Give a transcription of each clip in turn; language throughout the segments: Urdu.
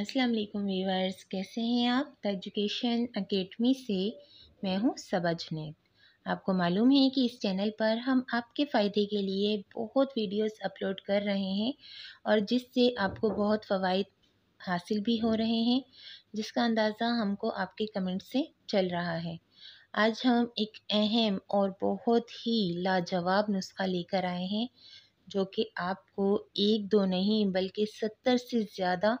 السلام علیکم ویورز کیسے ہیں آپ دا ایجوکیشن اکیڈمی سے میں ہوں سبا جنید آپ کو معلوم ہے کہ اس چینل پر ہم آپ کے فائدے کے لیے بہت ویڈیوز اپلوڈ کر رہے ہیں اور جس سے آپ کو بہت فوائد حاصل بھی ہو رہے ہیں جس کا اندازہ ہم کو آپ کے کمنٹ سے چل رہا ہے آج ہم ایک اہم اور بہت ہی لاجواب نسخہ لے کر آئے ہیں جو کہ آپ کو ایک دو نہیں بلکہ ستر سے زیادہ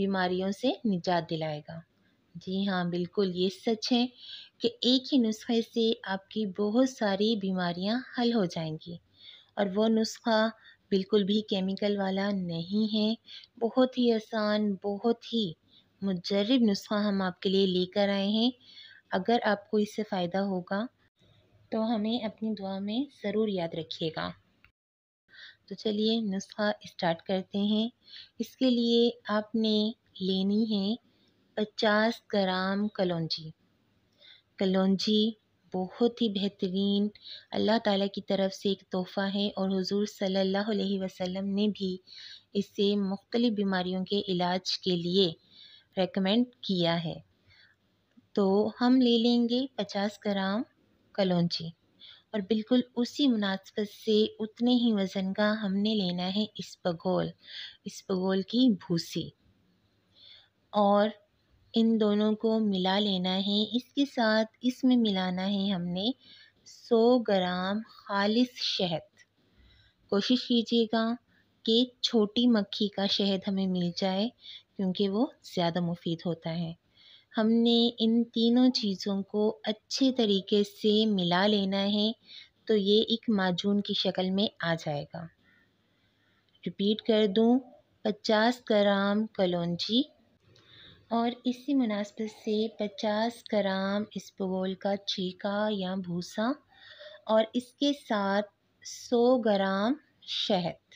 بیماریوں سے نجات دلائے گا جی ہاں بالکل یہ سچ ہے کہ ایک ہی نسخے سے آپ کی بہت ساری بیماریاں حل ہو جائیں گی اور وہ نسخہ بالکل بھی کیمیکل والا نہیں ہے بہت ہی آسان بہت ہی مجرب نسخہ ہم آپ کے لیے لے کر آئے ہیں اگر آپ کو اس سے فائدہ ہوگا تو ہمیں اپنی دعا میں ضرور یاد رکھیے گا تو چلیے نسخہ اسٹارٹ کرتے ہیں اس کے لیے آپ نے لینی ہے پچاس گرام کلونجی کلونجی بہت ہی بہترین اللہ تعالیٰ کی طرف سے ایک تحفہ ہے اور حضور صلی اللہ علیہ وسلم نے بھی اسے مختلف بیماریوں کے علاج کے لیے ریکمینڈ کیا ہے تو ہم لے لیں گے پچاس گرام کلونجی اور بالکل اسی مناسبت سے اتنے ہی وزن کا ہم نے لینا ہے اسپگول اسپگول کی بھوسی اور ان دونوں کو ملا لینا ہے اس کے ساتھ اس میں ملانا ہے ہم نے سو گرام خالص شہد کوشش کیجیے گا کہ چھوٹی مکھی کا شہد ہمیں مل جائے کیونکہ وہ زیادہ مفید ہوتا ہے ہم نے ان تینوں چیزوں کو اچھے طریقے سے ملا لینا ہے تو یہ ایک معجون کی شکل میں آ جائے گا رپیٹ کر دوں پچاس گرام کلونجی اور اسی مناسبت سے پچاس گرام اسپگول کا چھیکا یا بھوسا اور اس کے ساتھ سو گرام شہد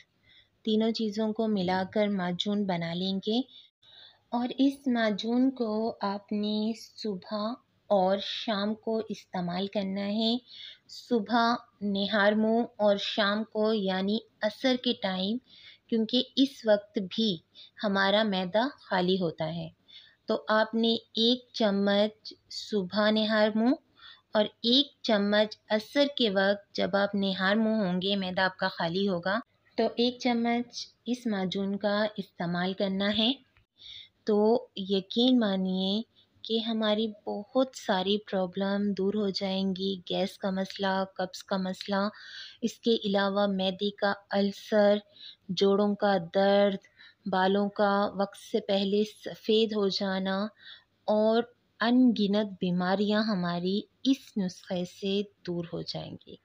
تینوں چیزوں کو ملا کر معجون بنا لیں گے اور اس معجون کو آپ نے صبح اور شام کو استعمال کرنا ہے صبح نہار منہ اور شام کو یعنی عصر کے ٹائم کیونکہ اس وقت بھی ہمارا میدا خالی ہوتا ہے تو آپ نے ایک چمچ صبح نہار منہ اور ایک چمچ عصر کے وقت جب آپ نہار منہ ہوں گے میدا آپ کا خالی ہوگا تو ایک چمچ اس معجون کا استعمال کرنا ہے تو یقین مانیے کہ ہماری بہت ساری پرابلم دور ہو جائیں گی گیس کا مسئلہ کپس کا مسئلہ اس کے علاوہ میدی کا السر جوڑوں کا درد بالوں کا وقت سے پہلے سفید ہو جانا اور ان گنت بیماریاں ہماری اس نسخے سے دور ہو جائیں گی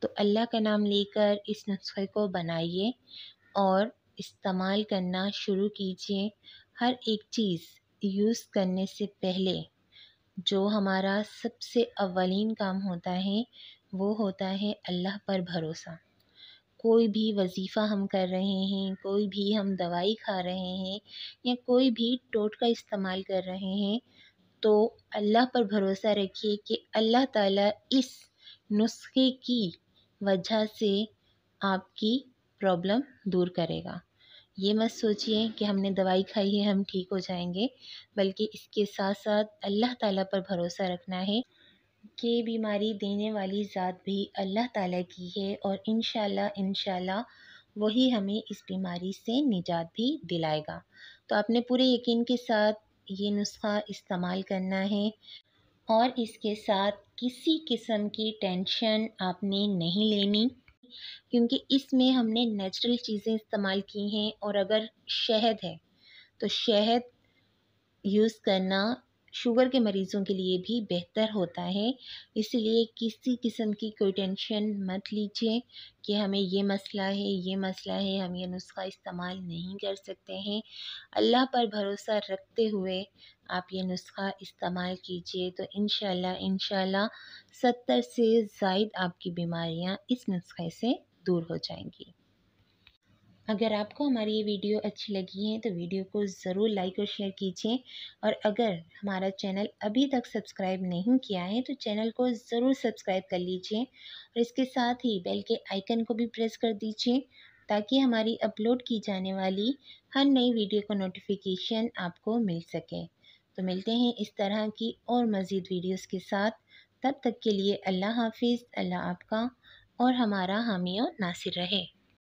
تو اللہ کا نام لے کر اس نسخے کو بنائیے اور استعمال کرنا شروع کیجیے ہر ایک چیز یوز کرنے سے پہلے جو ہمارا سب سے اولین کام ہوتا ہے وہ ہوتا ہے اللہ پر بھروسہ کوئی بھی وظیفہ ہم کر رہے ہیں کوئی بھی ہم دوائی کھا رہے ہیں یا کوئی بھی ٹوٹ کا استعمال کر رہے ہیں تو اللہ پر بھروسہ رکھیے کہ اللہ تعالیٰ اس نسخے کی وجہ سے آپ کی پرابلم دور کرے گا یہ مت سوچیے کہ ہم نے دوائی کھائی ہے ہم ٹھیک ہو جائیں گے بلکہ اس کے ساتھ ساتھ اللہ تعالیٰ پر بھروسہ رکھنا ہے کہ بیماری دینے والی ذات بھی اللہ تعالیٰ کی ہے اور انشاءاللہ انشاءاللہ وہی ہمیں اس بیماری سے نجات بھی دلائے گا تو آپ نے پورے یقین کے ساتھ یہ نسخہ استعمال کرنا ہے اور اس کے ساتھ کسی قسم کی ٹینشن آپ نے نہیں لینی کیونکہ اس میں ہم نے نیچرل چیزیں استعمال کی ہیں اور اگر شہد ہے تو شہد یوز کرنا شوگر کے مریضوں کے لیے بھی بہتر ہوتا ہے اس لیے کسی قسم کی کوئی ٹینشن مت لیجیے کہ ہمیں یہ مسئلہ ہے یہ مسئلہ ہے ہم یہ نسخہ استعمال نہیں کر سکتے ہیں اللہ پر بھروسہ رکھتے ہوئے آپ یہ نسخہ استعمال کیجیے تو انشاءاللہ انشاءاللہ ستر سے زائد آپ کی بیماریاں اس نسخے سے دور ہو جائیں گی اگر آپ کو ہماری یہ ویڈیو اچھی لگی ہے تو ویڈیو کو ضرور لائک اور شیئر کیجیے اور اگر ہمارا چینل ابھی تک سبسکرائب نہیں کیا ہے تو چینل کو ضرور سبسکرائب کر لیجیے اور اس کے ساتھ ہی بیل کے آئیکن کو بھی پریس کر دیجیے تاکہ ہماری اپلوڈ کی جانے والی ہر نئی ویڈیو کا نوٹیفیکیشن آپ کو مل سکے تو ملتے ہیں اس طرح کی اور مزید ویڈیوز کے ساتھ تب تک کے لیے اللہ حافظ اللہ آپ کا اور ہمارا حامی و ناصر رہے